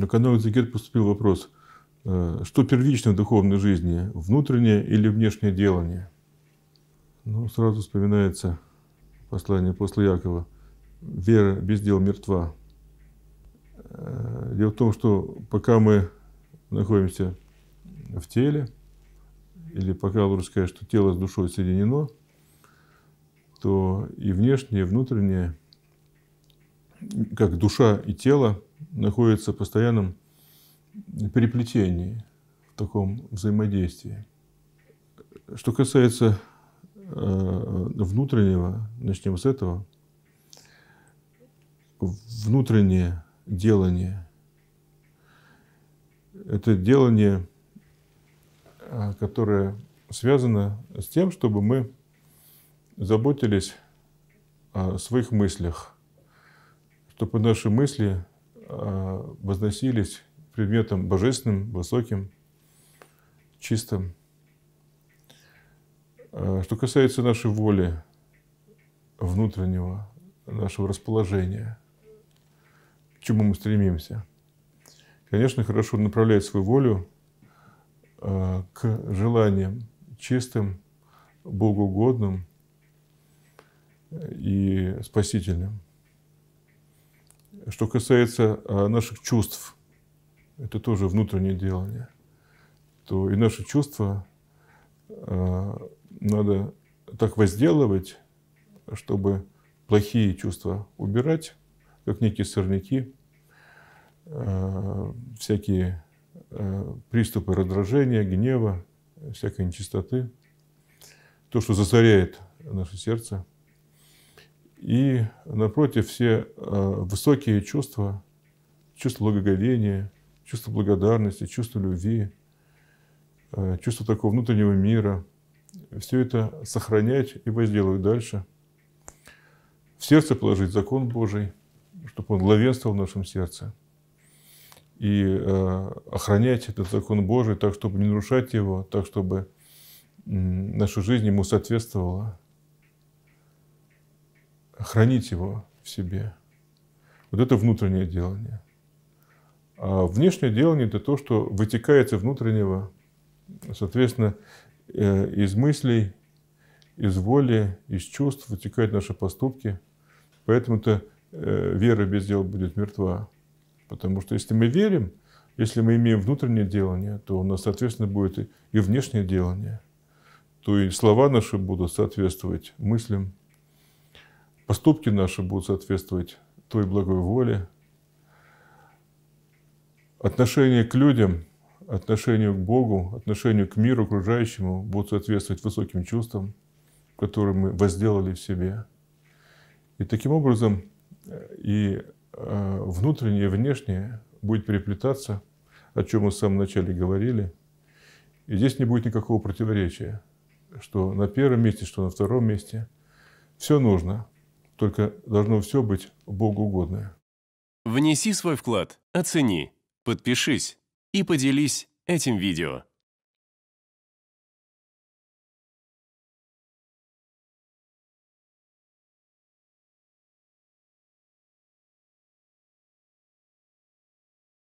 на канал «Этикет» поступил вопрос, э, что первично в духовной жизни, внутреннее или внешнее делание? Ну, сразу вспоминается послание после Якова. Вера без дел мертва. Э, дело в том, что пока мы находимся в теле, или пока лучше сказать, что тело с душой соединено, то и внешнее, и внутреннее – как душа и тело находятся в постоянном переплетении, в таком взаимодействии. Что касается э, внутреннего, начнем с этого, внутреннее делание, это делание, э, которое связано с тем, чтобы мы заботились о своих мыслях – чтобы наши мысли э, возносились предметом божественным, высоким, чистым. Э, что касается нашей воли внутреннего, нашего расположения, к чему мы стремимся, конечно, хорошо направлять свою волю э, к желаниям чистым, богоугодным и спасительным. Что касается а, наших чувств, это тоже внутреннее делание, то и наши чувства а, надо так возделывать, чтобы плохие чувства убирать, как некие сорняки, а, всякие приступы раздражения, гнева, всякой нечистоты, то, что засоряет наше сердце – и, напротив, все э, высокие чувства, чувство благоговения, чувство благодарности, чувство любви, э, чувство такого внутреннего мира, все это сохранять и возделывать дальше. В сердце положить закон Божий, чтобы он главенствовал в нашем сердце. И э, охранять этот закон Божий так, чтобы не нарушать его, так, чтобы э, наша жизнь ему соответствовала хранить его в себе. Вот это внутреннее делание. А внешнее делание – это то, что вытекает из внутреннего, соответственно, э, из мыслей, из воли, из чувств вытекают наши поступки. Поэтому-то э, вера без дел будет мертва. Потому что если мы верим, если мы имеем внутреннее делание, то у нас, соответственно, будет и внешнее делание. То и слова наши будут соответствовать мыслям, поступки наши будут соответствовать той благой воле. Отношение к людям, отношение к Богу, отношение к миру окружающему будут соответствовать высоким чувствам, которые мы возделали в себе. И таким образом э, и э, внутреннее, и внешнее будет переплетаться, о чем мы в самом начале говорили. И здесь не будет никакого противоречия, что на первом месте, что на втором месте. Все нужно – только должно все быть Богу угодное. Внеси свой вклад, оцени, подпишись и поделись этим видео.